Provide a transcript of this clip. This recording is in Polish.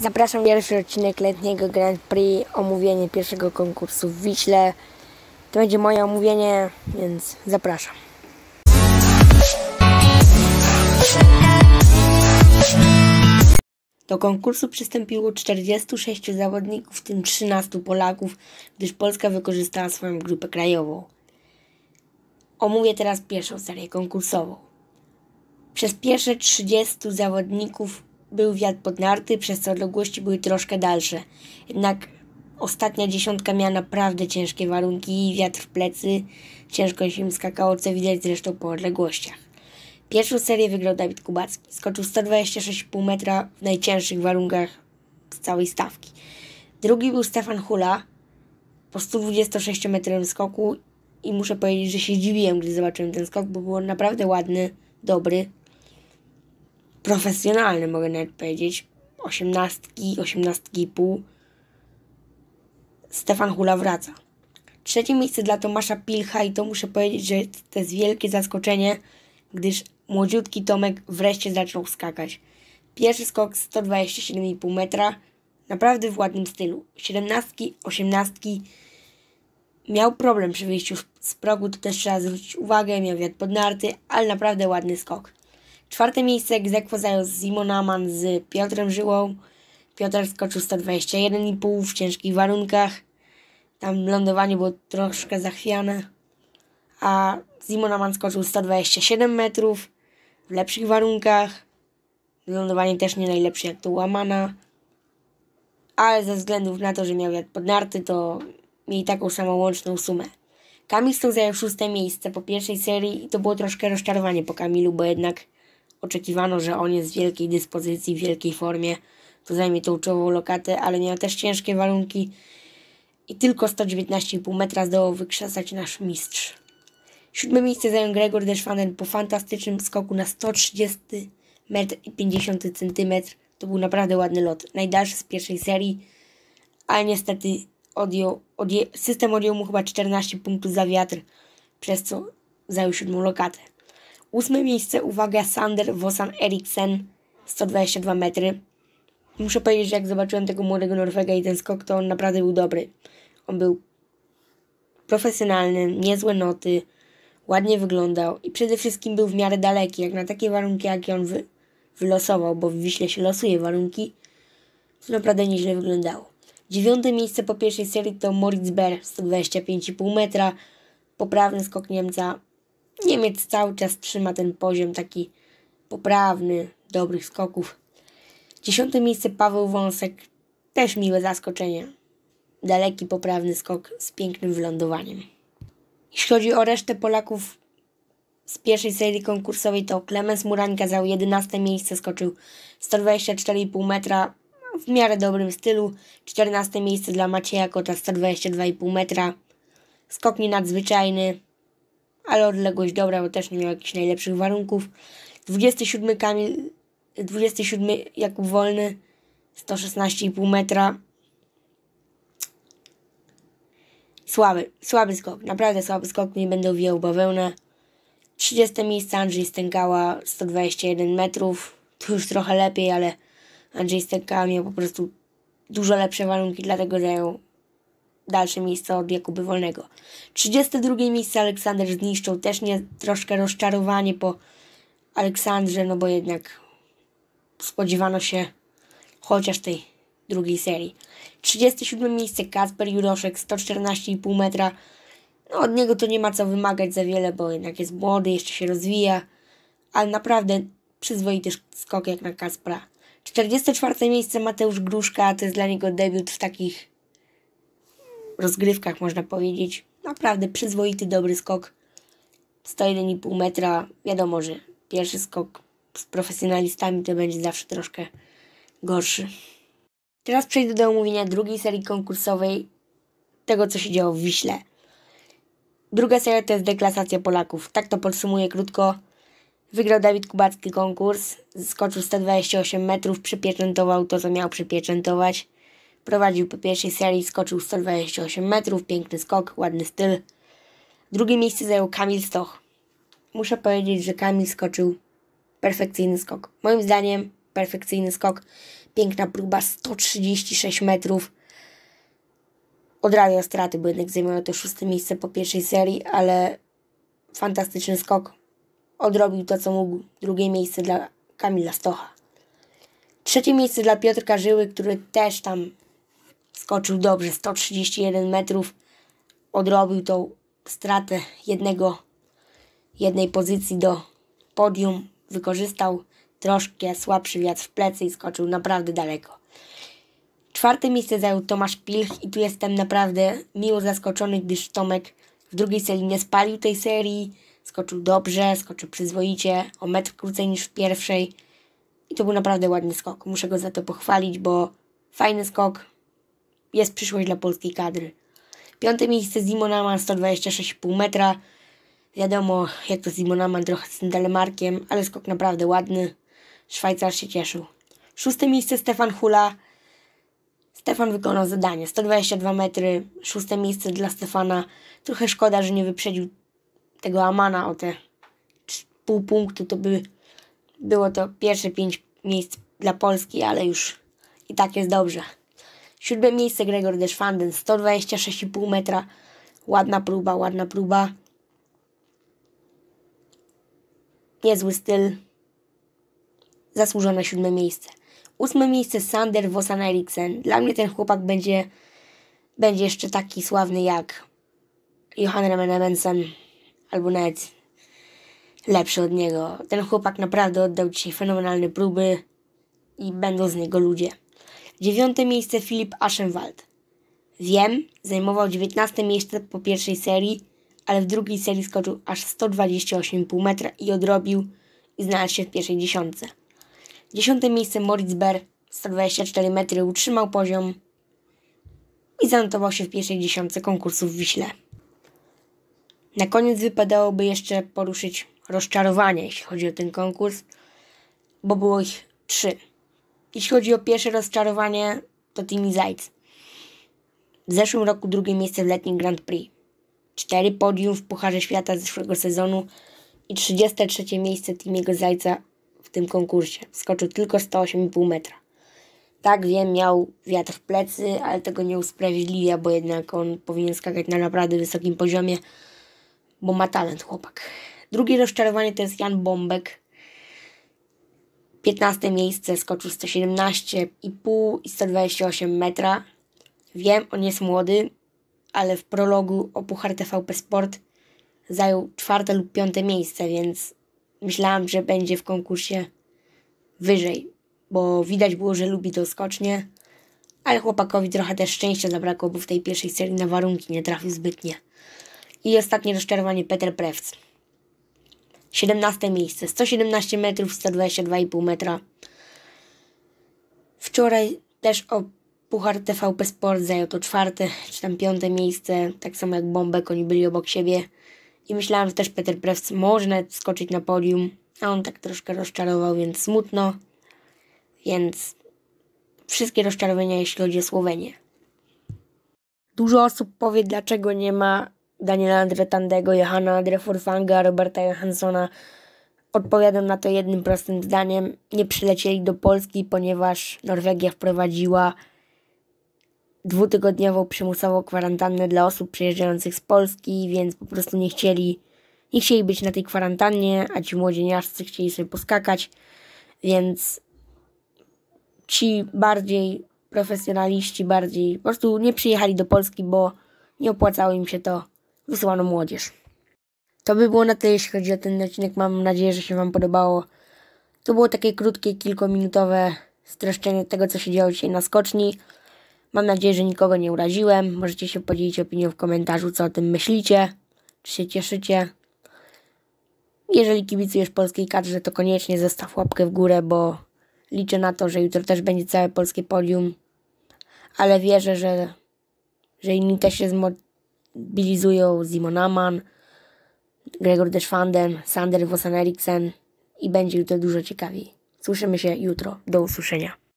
Zapraszam pierwszy odcinek letniego Grand Prix, omówienie pierwszego konkursu w Wiśle. To będzie moje omówienie, więc zapraszam. Do konkursu przystąpiło 46 zawodników, w tym 13 Polaków, gdyż Polska wykorzystała swoją grupę krajową. Omówię teraz pierwszą serię konkursową. Przez pierwsze 30 zawodników był wiatr podnarty, przez co odległości były troszkę dalsze. Jednak ostatnia dziesiątka miała naprawdę ciężkie warunki i wiatr w plecy. Ciężko się im skakało, co widać zresztą po odległościach. Pierwszą serię wygrał Dawid Kubacki. Skoczył 126,5 metra w najcięższych warunkach z całej stawki. Drugi był Stefan Hula po 126-metrowym skoku i muszę powiedzieć, że się dziwiłem, gdy zobaczyłem ten skok, bo był on naprawdę ładny, dobry profesjonalny, mogę nawet powiedzieć. Osiemnastki, osiemnastki i pół. Stefan Hula wraca. Trzecie miejsce dla Tomasza Pilcha i to muszę powiedzieć, że to jest wielkie zaskoczenie, gdyż młodziutki Tomek wreszcie zaczął skakać. Pierwszy skok 127,5 metra, naprawdę w ładnym stylu. Siedemnastki, osiemnastki. Miał problem przy wyjściu z progu, to też trzeba zwrócić uwagę, miał wiatr pod narty, ale naprawdę ładny skok. Czwarte miejsce egzekwo zajął Simon Aman z Piotrem Żyłą. Piotr skoczył 121,5 w ciężkich warunkach. Tam lądowanie było troszkę zachwiane. A Simon Aman skoczył 127 metrów w lepszych warunkach. Lądowanie też nie najlepsze jak to łamana. Ale ze względów na to, że miał wiatr podnarty, to mieli taką samą łączną sumę. Kamil zajął szóste miejsce po pierwszej serii i to było troszkę rozczarowanie po Kamilu, bo jednak oczekiwano, że on jest w wielkiej dyspozycji, w wielkiej formie. To zajmie tą czołową lokatę, ale miał też ciężkie warunki i tylko 119,5 metra zdołał wykrzesać nasz mistrz. Siódme miejsce zajął Gregor Deschwanen po fantastycznym skoku na 130 metr i 50 cm. To był naprawdę ładny lot. Najdalszy z pierwszej serii, ale niestety odjął, odje, system odjął mu chyba 14 punktów za wiatr, przez co zajął siódmą lokatę. Ósme miejsce, uwaga, Sander Vosan Eriksen, 122 metry. Muszę powiedzieć, że jak zobaczyłem tego młodego Norwega i ten skok, to on naprawdę był dobry. On był profesjonalny, niezłe noty, ładnie wyglądał i przede wszystkim był w miarę daleki, jak na takie warunki, jakie on wy wylosował, bo w Wiśle się losuje warunki, to naprawdę nieźle wyglądało. Dziewiąte miejsce po pierwszej serii to Moritz Ber, 125,5 metra, poprawny skok Niemca, Niemiec cały czas trzyma ten poziom taki poprawny, dobrych skoków. Dziesiąte miejsce Paweł Wąsek, też miłe zaskoczenie. Daleki, poprawny skok z pięknym wylądowaniem. Jeśli chodzi o resztę Polaków z pierwszej serii konkursowej, to Klemens Murańka zajął 11 miejsce, skoczył 124,5 metra w miarę dobrym stylu. 14 miejsce dla Macieja Kota, 122,5 metra. Skok nie nadzwyczajny, ale odległość dobra, bo też nie miał jakichś najlepszych warunków. 27 Kamil, 27 Jakub Wolny, 116,5 metra. Słaby, słaby skok, naprawdę słaby skok, nie będę wijał bawełnę. 30 miejsce Andrzej Stękała, 121 metrów. Tu już trochę lepiej, ale Andrzej Stękała miał po prostu dużo lepsze warunki, dlatego zajął dalsze miejsca od Jakuby Wolnego. 32 miejsce Aleksander zniszczył, też nie troszkę rozczarowanie po Aleksandrze, no bo jednak spodziewano się chociaż tej drugiej serii. 37 miejsce Kasper Juroszek, 114,5 metra. No, od niego to nie ma co wymagać za wiele, bo jednak jest młody, jeszcze się rozwija, ale naprawdę przyzwoity skok jak na Kaspra. 44 miejsce Mateusz Gruszka, to jest dla niego debiut w takich rozgrywkach, można powiedzieć. Naprawdę przyzwoity, dobry skok. 101,5 metra. Wiadomo, że pierwszy skok z profesjonalistami to będzie zawsze troszkę gorszy. Teraz przejdę do omówienia drugiej serii konkursowej tego, co się działo w Wiśle. Druga seria to jest deklasacja Polaków. Tak to podsumuję krótko. Wygrał Dawid Kubacki konkurs, skoczył 128 metrów, przypieczętował to, co miał przypieczętować. Prowadził po pierwszej serii, skoczył 128 metrów, piękny skok, ładny styl. Drugie miejsce zajął Kamil Stoch. Muszę powiedzieć, że Kamil skoczył perfekcyjny skok. Moim zdaniem perfekcyjny skok, piękna próba, 136 metrów. Odrabiał straty, bo jednak zajmował to szóste miejsce po pierwszej serii, ale fantastyczny skok. Odrobił to, co mógł. Drugie miejsce dla Kamila Stocha. Trzecie miejsce dla Piotrka Żyły, który też tam skoczył dobrze, 131 metrów, odrobił tą stratę jednego, jednej pozycji do podium, wykorzystał troszkę słabszy wiatr w plecy i skoczył naprawdę daleko. Czwarte miejsce zajął Tomasz Pilch i tu jestem naprawdę miło zaskoczony, gdyż Tomek w drugiej serii nie spalił tej serii, skoczył dobrze, skoczył przyzwoicie, o metr krócej niż w pierwszej i to był naprawdę ładny skok. Muszę go za to pochwalić, bo fajny skok, jest przyszłość dla polskiej kadry. Piąte miejsce Zimonaman 126,5 metra. Wiadomo, jak to Zimonaman trochę z tym telemarkiem, ale skok naprawdę ładny. Szwajcar się cieszył. Szóste miejsce Stefan Hula. Stefan wykonał zadanie. 122 metry, szóste miejsce dla Stefana. Trochę szkoda, że nie wyprzedził tego Amana o te pół punktu. To by było to pierwsze pięć miejsc dla Polski, ale już i tak jest dobrze. Siódme miejsce Gregor Deszwanden, 126,5 metra. Ładna próba, ładna próba. Niezły styl. Zasłużone siódme miejsce. Ósme miejsce Sander Vossen Eriksen. Dla mnie ten chłopak będzie, będzie jeszcze taki sławny jak Johan Remenemensen, albo nawet lepszy od niego. Ten chłopak naprawdę oddał dzisiaj fenomenalne próby i będą z niego ludzie. Dziewiąte miejsce Filip Aschenwald. Wiem, zajmował 19 miejsce po pierwszej serii, ale w drugiej serii skoczył aż 128,5 metra i odrobił i znalazł się w pierwszej dziesiątce. Dziesiąte miejsce Moritz Ber, 124 metry, utrzymał poziom i zanotował się w pierwszej dziesiątce konkursów w Wiśle. Na koniec wypadałoby jeszcze poruszyć rozczarowanie, jeśli chodzi o ten konkurs, bo było ich trzy. Jeśli chodzi o pierwsze rozczarowanie, to Timmy Zajc. W zeszłym roku drugie miejsce w letnim Grand Prix. Cztery podium w Pucharze Świata z zeszłego sezonu i 33 miejsce Timiego Zajca w tym konkursie. Skoczył tylko 108,5 metra. Tak wiem, miał wiatr w plecy, ale tego nie usprawiedliwia, bo jednak on powinien skakać na naprawdę wysokim poziomie, bo ma talent chłopak. Drugie rozczarowanie to jest Jan Bombek, 15 miejsce skoczył 117,5 i 128 metra. Wiem, on jest młody, ale w prologu o Puchar TVP Sport zajął czwarte lub piąte miejsce, więc myślałam, że będzie w konkursie wyżej, bo widać było, że lubi skocznie. ale chłopakowi trochę też szczęścia zabrakło, bo w tej pierwszej serii na warunki nie trafił zbytnie. I ostatnie rozczarowanie Peter Prewc. 17 miejsce, 117 metrów, 122,5 metra. Wczoraj też o Puchar TVP Sport zajął to czwarte, czy tam piąte miejsce, tak samo jak Bombek, oni byli obok siebie. I myślałem, że też Peter Prewc może skoczyć na podium, a on tak troszkę rozczarował, więc smutno. Więc wszystkie rozczarowania, jeśli chodzi o Słowenię. Dużo osób powie, dlaczego nie ma Daniela Andretandego, Johanna Andre Roberta Johanssona. Odpowiadam na to jednym prostym zdaniem. Nie przylecieli do Polski, ponieważ Norwegia wprowadziła dwutygodniową przymusową kwarantannę dla osób przyjeżdżających z Polski, więc po prostu nie chcieli, nie chcieli być na tej kwarantannie, a ci młodzieniaszcy chcieli sobie poskakać, więc ci bardziej profesjonaliści, bardziej po prostu nie przyjechali do Polski, bo nie opłacało im się to wysłaną młodzież. To by było na tyle, jeśli chodzi o ten odcinek. Mam nadzieję, że się Wam podobało. To było takie krótkie, kilkuminutowe streszczenie tego, co się działo dzisiaj na skoczni. Mam nadzieję, że nikogo nie uraziłem. Możecie się podzielić opinią w komentarzu, co o tym myślicie, czy się cieszycie. Jeżeli kibicujesz polskiej kadrze, to koniecznie zostaw łapkę w górę, bo liczę na to, że jutro też będzie całe polskie podium. Ale wierzę, że, że inni też się zmotywują rywalizują Simon Amman, Gregor Deschwanden, Sander Vossen Eriksen i będzie jutro dużo ciekawiej. Słyszymy się jutro. Do usłyszenia.